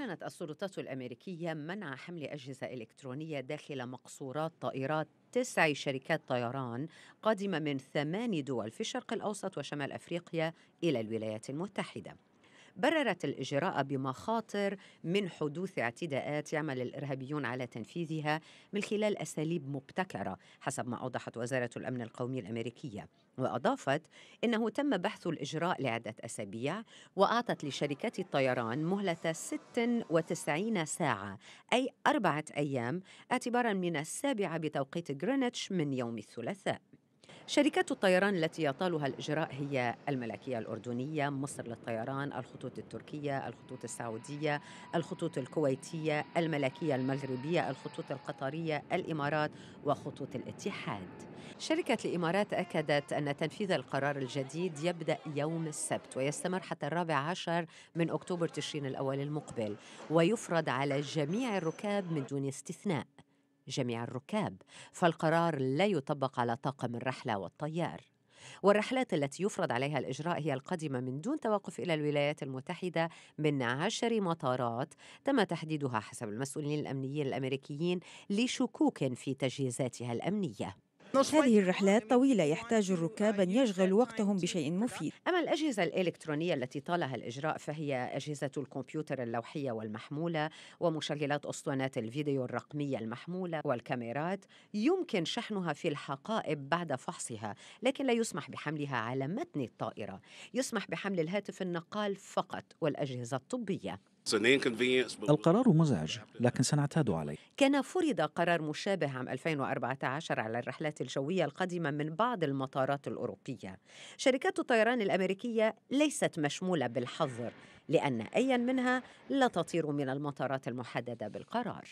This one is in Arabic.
أعلنت السلطات الأمريكية منع حمل أجهزة إلكترونية داخل مقصورات طائرات تسع شركات طيران قادمة من ثمان دول في الشرق الأوسط وشمال أفريقيا إلى الولايات المتحدة بررت الإجراء بمخاطر من حدوث اعتداءات يعمل الإرهابيون على تنفيذها من خلال أساليب مبتكرة حسب ما أوضحت وزارة الأمن القومي الأمريكية وأضافت إنه تم بحث الإجراء لعدة أسابيع وأعطت لشركات الطيران مهلة 96 ساعة أي أربعة أيام اعتبارا من السابعة بتوقيت غرينتش من يوم الثلاثاء شركات الطيران التي يطالها الإجراء هي الملكية الأردنية مصر للطيران الخطوط التركية الخطوط السعودية الخطوط الكويتية الملكية المغربية الخطوط القطرية الإمارات وخطوط الاتحاد شركة الإمارات أكدت أن تنفيذ القرار الجديد يبدأ يوم السبت ويستمر حتى الرابع عشر من أكتوبر تشرين الأول المقبل ويفرض على جميع الركاب من دون استثناء جميع الركاب فالقرار لا يطبق على طاقم الرحلة والطيار والرحلات التي يفرض عليها الإجراء هي القادمة من دون توقف إلى الولايات المتحدة من عشر مطارات تم تحديدها حسب المسؤولين الأمنيين الأمريكيين لشكوك في تجهيزاتها الأمنية هذه الرحلات طويلة يحتاج الركاب أن يشغلوا وقتهم بشيء مفيد أما الأجهزة الإلكترونية التي طالها الإجراء فهي أجهزة الكمبيوتر اللوحية والمحمولة ومشغلات أسطوانات الفيديو الرقمية المحمولة والكاميرات يمكن شحنها في الحقائب بعد فحصها لكن لا يسمح بحملها على متن الطائرة يسمح بحمل الهاتف النقال فقط والأجهزة الطبية القرار مزعج لكن سنعتاد عليه كان فرض قرار مشابه عام 2014 على الرحلات الجوية القادمة من بعض المطارات الأوروبية شركات الطيران الأمريكية ليست مشمولة بالحظر لأن أيا منها لا تطير من المطارات المحددة بالقرار